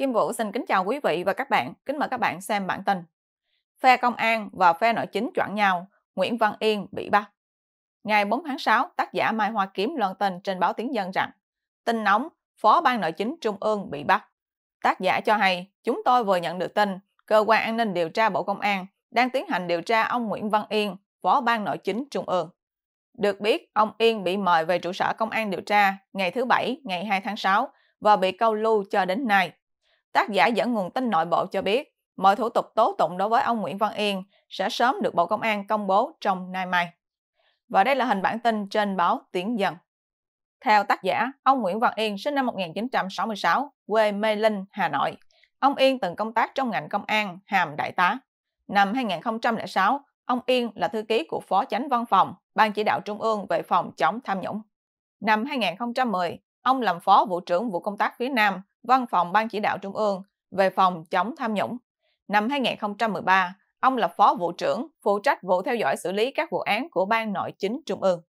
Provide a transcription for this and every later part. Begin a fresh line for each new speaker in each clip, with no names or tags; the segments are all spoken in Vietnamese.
Kim Vũ xin kính chào quý vị và các bạn. Kính mời các bạn xem bản tin. Phe công an và phe nội chính chọn nhau, Nguyễn Văn Yên bị bắt. Ngày 4 tháng 6, tác giả Mai Hoa Kiếm loan tin trên báo Tiếng Dân rằng tin nóng Phó Ban Nội chính Trung ương bị bắt. Tác giả cho hay, chúng tôi vừa nhận được tin Cơ quan An ninh Điều tra Bộ Công an đang tiến hành điều tra ông Nguyễn Văn Yên, Phó Ban Nội chính Trung ương. Được biết, ông Yên bị mời về trụ sở Công an điều tra ngày thứ Bảy, ngày 2 tháng 6 và bị câu lưu cho đến nay. Tác giả dẫn nguồn tin nội bộ cho biết, mọi thủ tục tố tụng đối với ông Nguyễn Văn Yên sẽ sớm được Bộ Công an công bố trong nay mai. Và đây là hình bản tin trên báo Tiếng Dân. Theo tác giả, ông Nguyễn Văn Yên sinh năm 1966, quê Mê Linh, Hà Nội. Ông Yên từng công tác trong ngành công an, hàm đại tá. Năm 2006, ông Yên là thư ký của Phó Chánh Văn phòng, Ban chỉ đạo Trung ương về phòng chống tham nhũng. Năm 2010, ông làm Phó Vụ trưởng Vụ Công tác phía Nam, văn phòng Ban chỉ đạo Trung ương về phòng chống tham nhũng. Năm 2013, ông là Phó Vụ trưởng, phụ trách vụ theo dõi xử lý các vụ án của Ban Nội chính Trung ương.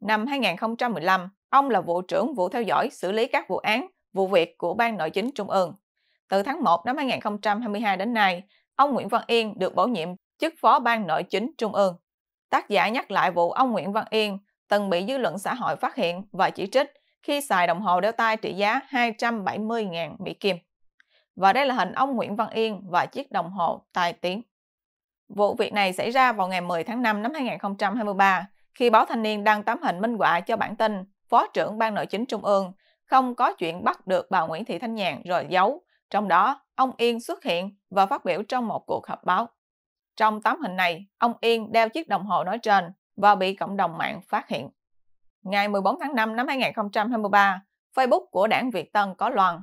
Năm 2015, ông là Vụ trưởng vụ theo dõi xử lý các vụ án, vụ việc của Ban Nội chính Trung ương. Từ tháng 1 năm 2022 đến nay, ông Nguyễn Văn Yên được bổ nhiệm chức Phó Ban Nội chính Trung ương. Tác giả nhắc lại vụ ông Nguyễn Văn Yên từng bị dư luận xã hội phát hiện và chỉ trích khi xài đồng hồ đeo tay trị giá 270.000 Mỹ Kim. Và đây là hình ông Nguyễn Văn Yên và chiếc đồng hồ tai tiếng. Vụ việc này xảy ra vào ngày 10 tháng 5 năm 2023 khi báo Thanh niên đăng tấm hình minh họa cho bản tin Phó trưởng Ban Nội chính Trung ương không có chuyện bắt được bà Nguyễn Thị Thanh Nhàn rồi giấu. Trong đó, ông Yên xuất hiện và phát biểu trong một cuộc họp báo. Trong tấm hình này, ông Yên đeo chiếc đồng hồ nói trên và bị cộng đồng mạng phát hiện ngày 14 tháng 5 năm 2023, Facebook của đảng Việt Tân có loan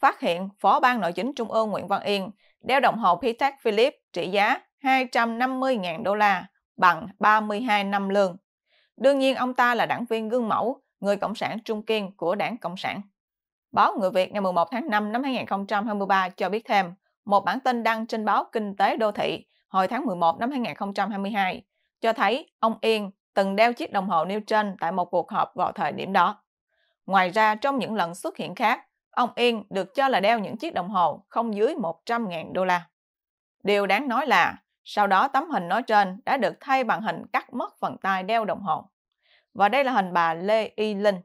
phát hiện Phó ban Nội chính Trung ương Nguyễn Văn Yên đeo đồng hồ Patek Philippe trị giá 250.000 đô la bằng 32 năm lương. Đương nhiên ông ta là đảng viên gương mẫu, người Cộng sản Trung Kiên của đảng Cộng sản. Báo Người Việt ngày 11 tháng 5 năm 2023 cho biết thêm, một bản tin đăng trên báo Kinh tế Đô thị hồi tháng 11 năm 2022 cho thấy ông Yên từng đeo chiếc đồng hồ nêu trên tại một cuộc họp vào thời điểm đó. Ngoài ra, trong những lần xuất hiện khác, ông Yên được cho là đeo những chiếc đồng hồ không dưới 100.000 đô la. Điều đáng nói là, sau đó tấm hình nói trên đã được thay bằng hình cắt mất phần tay đeo đồng hồ. Và đây là hình bà Lê Y Linh.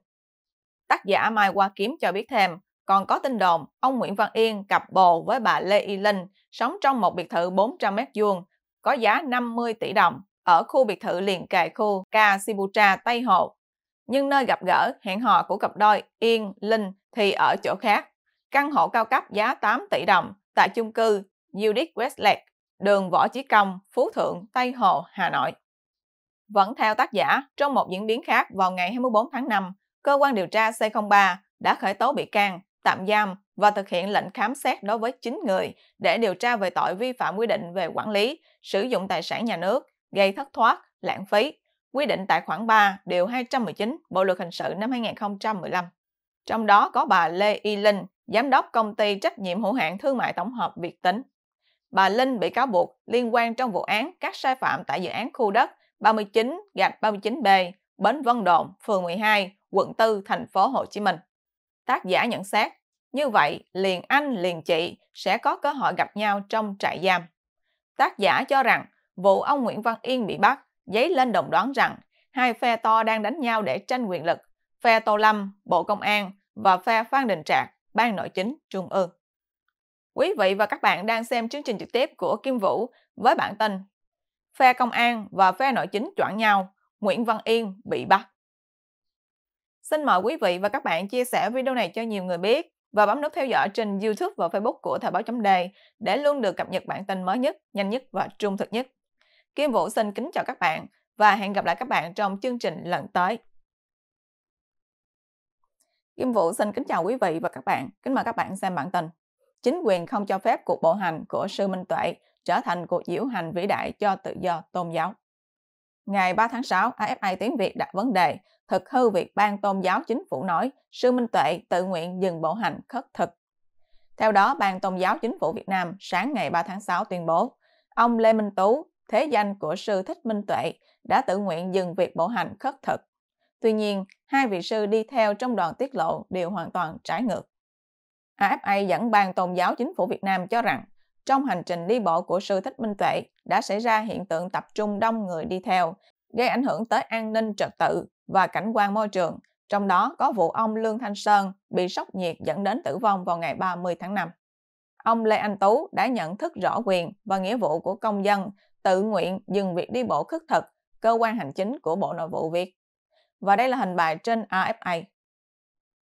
Tác giả Mai Hoa Kiếm cho biết thêm, còn có tin đồn ông Nguyễn Văn Yên cặp bồ với bà Lê Y Linh sống trong một biệt thự 400 m vuông có giá 50 tỷ đồng ở khu biệt thự liền kề khu Kashibutra Tây Hồ. Nhưng nơi gặp gỡ, hẹn hò của cặp đôi Yên, Linh thì ở chỗ khác. Căn hộ cao cấp giá 8 tỷ đồng tại chung cư Judith Westlake, đường Võ Chí Công, Phú Thượng, Tây Hồ, Hà Nội. Vẫn theo tác giả, trong một diễn biến khác vào ngày 24 tháng 5, cơ quan điều tra C03 đã khởi tố bị can, tạm giam và thực hiện lệnh khám xét đối với 9 người để điều tra về tội vi phạm quy định về quản lý, sử dụng tài sản nhà nước gây thất thoát, lãng phí, quy định tại khoản 3, điều 219 Bộ luật hình sự năm 2015. Trong đó có bà Lê Y Linh, giám đốc công ty trách nhiệm hữu hạn thương mại tổng hợp Việt Tính. Bà Linh bị cáo buộc liên quan trong vụ án các sai phạm tại dự án khu đất 39 gạch 39B, Bến Vân Đồn, phường 12, quận 4, thành phố Hồ Chí Minh. Tác giả nhận xét, như vậy liền anh liền chị sẽ có cơ hội gặp nhau trong trại giam. Tác giả cho rằng vụ ông Nguyễn Văn Yên bị bắt, giấy lên đồng đoán rằng hai phe to đang đánh nhau để tranh quyền lực, phe Tô Lâm, Bộ Công an và phe Phan Đình Trạc, Ban Nội chính Trung ương. Quý vị và các bạn đang xem chương trình trực tiếp của Kim Vũ với bản tin Phe Công an và phe Nội chính chọn nhau, Nguyễn Văn Yên bị bắt. Xin mời quý vị và các bạn chia sẻ video này cho nhiều người biết và bấm nút theo dõi trên YouTube và Facebook của Thời báo chấm đề để luôn được cập nhật bản tin mới nhất, nhanh nhất và trung thực nhất. Kim Vũ xin kính chào các bạn và hẹn gặp lại các bạn trong chương trình lần tới. Kim Vũ xin kính chào quý vị và các bạn. Kính mời các bạn xem bản tin. Chính quyền không cho phép cuộc bộ hành của Sư Minh Tuệ trở thành cuộc diễu hành vĩ đại cho tự do tôn giáo. Ngày 3 tháng 6, AFI Tiếng Việt đặt vấn đề thực hư việc ban tôn giáo chính phủ nói Sư Minh Tuệ tự nguyện dừng bộ hành khất thực. Theo đó, Ban Tôn giáo Chính phủ Việt Nam sáng ngày 3 tháng 6 tuyên bố, ông Lê Minh Tú, thế danh của sư Thích Minh Tuệ đã tự nguyện dừng việc bộ hành khất thực. Tuy nhiên, hai vị sư đi theo trong đoàn tiết lộ đều hoàn toàn trái ngược. AFA dẫn ban tôn giáo chính phủ Việt Nam cho rằng trong hành trình đi bộ của sư Thích Minh Tuệ đã xảy ra hiện tượng tập trung đông người đi theo, gây ảnh hưởng tới an ninh trật tự và cảnh quan môi trường, trong đó có vụ ông Lương Thanh Sơn bị sốc nhiệt dẫn đến tử vong vào ngày 30 tháng 5. Ông Lê Anh Tú đã nhận thức rõ quyền và nghĩa vụ của công dân tự nguyện dừng việc đi bộ khất thực, cơ quan hành chính của Bộ Nội vụ Việt. Và đây là hình bài trên AFA.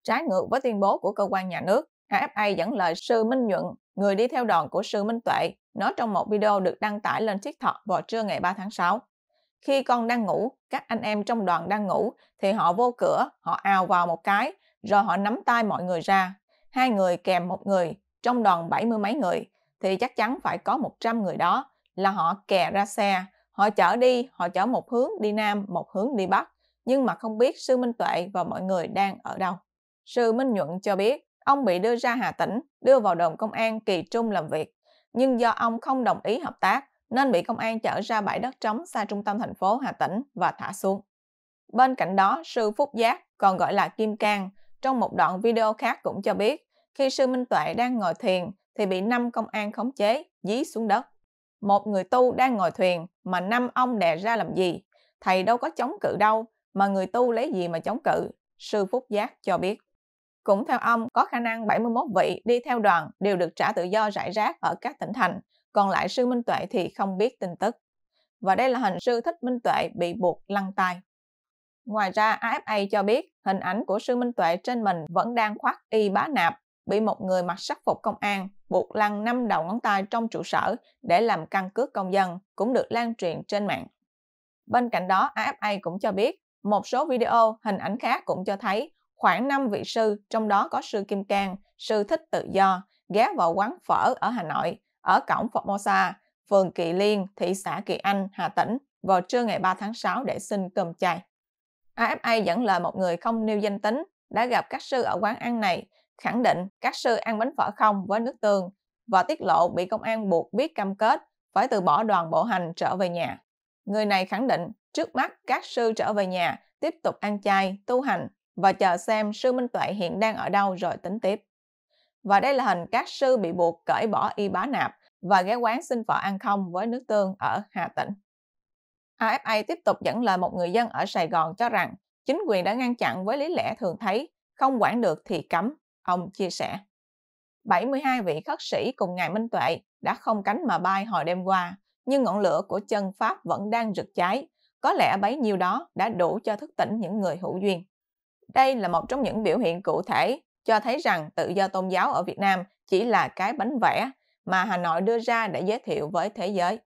Trái ngược với tuyên bố của cơ quan nhà nước, AFA dẫn lời sư Minh Nhuận, người đi theo đoàn của sư Minh Tuệ, nói trong một video được đăng tải lên TikTok vào trưa ngày 3 tháng 6. Khi con đang ngủ, các anh em trong đoàn đang ngủ, thì họ vô cửa, họ ào vào một cái, rồi họ nắm tay mọi người ra. Hai người kèm một người, trong đoàn bảy mươi mấy người, thì chắc chắn phải có một trăm người đó, là họ kè ra xe, họ chở đi, họ chở một hướng đi nam, một hướng đi bắc, nhưng mà không biết Sư Minh Tuệ và mọi người đang ở đâu. Sư Minh Nhuận cho biết, ông bị đưa ra Hà Tĩnh, đưa vào đồn công an Kỳ Trung làm việc, nhưng do ông không đồng ý hợp tác nên bị công an chở ra bãi đất trống xa trung tâm thành phố Hà Tĩnh và thả xuống. Bên cạnh đó, sư Phúc Giác, còn gọi là Kim Cang, trong một đoạn video khác cũng cho biết, khi sư Minh Tuệ đang ngồi thiền thì bị năm công an khống chế, dí xuống đất một người tu đang ngồi thuyền mà năm ông đè ra làm gì? Thầy đâu có chống cự đâu, mà người tu lấy gì mà chống cự? Sư Phúc Giác cho biết. Cũng theo ông, có khả năng 71 vị đi theo đoàn đều được trả tự do rải rác ở các tỉnh thành, còn lại sư Minh Tuệ thì không biết tin tức. Và đây là hình sư Thích Minh Tuệ bị buộc lăn tay. Ngoài ra, AFA cho biết hình ảnh của sư Minh Tuệ trên mình vẫn đang khoác y bá nạp bị một người mặc sắc phục công an buộc lăn năm đầu ngón tay trong trụ sở để làm căn cước công dân cũng được lan truyền trên mạng. Bên cạnh đó, AFA cũng cho biết một số video, hình ảnh khác cũng cho thấy khoảng 5 vị sư, trong đó có sư Kim Cang, sư Thích Tự Do, ghé vào quán phở ở Hà Nội, ở cổng Formosa, phường Kỳ Liên, thị xã Kỳ Anh, Hà Tĩnh vào trưa ngày 3 tháng 6 để xin cơm chay. AFA dẫn lời một người không nêu danh tính đã gặp các sư ở quán ăn này khẳng định các sư ăn bánh phở không với nước tương và tiết lộ bị công an buộc viết cam kết phải từ bỏ đoàn bộ hành trở về nhà. Người này khẳng định trước mắt các sư trở về nhà tiếp tục ăn chay, tu hành và chờ xem sư Minh Tuệ hiện đang ở đâu rồi tính tiếp. Và đây là hình các sư bị buộc cởi bỏ y bá nạp và ghé quán xin phở ăn không với nước tương ở Hà Tĩnh. AFA tiếp tục dẫn lời một người dân ở Sài Gòn cho rằng chính quyền đã ngăn chặn với lý lẽ thường thấy không quản được thì cấm Ông chia sẻ. 72 vị khất sĩ cùng Ngài Minh Tuệ đã không cánh mà bay hồi đêm qua, nhưng ngọn lửa của chân Pháp vẫn đang rực cháy. Có lẽ bấy nhiêu đó đã đủ cho thức tỉnh những người hữu duyên. Đây là một trong những biểu hiện cụ thể cho thấy rằng tự do tôn giáo ở Việt Nam chỉ là cái bánh vẽ mà Hà Nội đưa ra để giới thiệu với thế giới.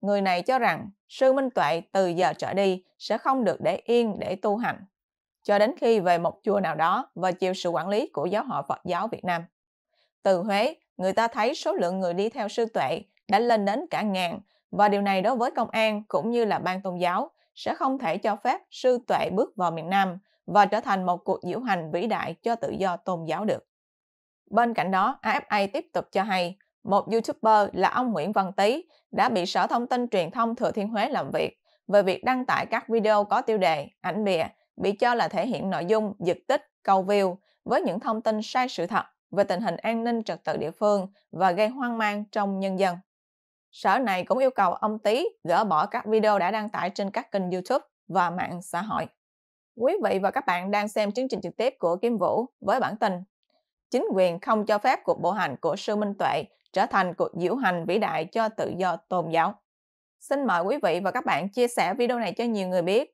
Người này cho rằng sư Minh Tuệ từ giờ trở đi sẽ không được để yên để tu hành cho đến khi về một chùa nào đó và chịu sự quản lý của giáo hội Phật giáo Việt Nam. Từ Huế, người ta thấy số lượng người đi theo sư tuệ đã lên đến cả ngàn và điều này đối với công an cũng như là ban tôn giáo sẽ không thể cho phép sư tuệ bước vào miền Nam và trở thành một cuộc diễu hành vĩ đại cho tự do tôn giáo được. Bên cạnh đó, AFA tiếp tục cho hay một YouTuber là ông Nguyễn Văn Tý đã bị Sở Thông tin Truyền thông Thừa Thiên Huế làm việc về việc đăng tải các video có tiêu đề, ảnh bìa bị cho là thể hiện nội dung giật tích, câu view với những thông tin sai sự thật về tình hình an ninh trật tự địa phương và gây hoang mang trong nhân dân. Sở này cũng yêu cầu ông Tý gỡ bỏ các video đã đăng tải trên các kênh YouTube và mạng xã hội. Quý vị và các bạn đang xem chương trình trực tiếp của Kim Vũ với bản tin Chính quyền không cho phép cuộc bộ hành của Sư Minh Tuệ trở thành cuộc diễu hành vĩ đại cho tự do tôn giáo. Xin mời quý vị và các bạn chia sẻ video này cho nhiều người biết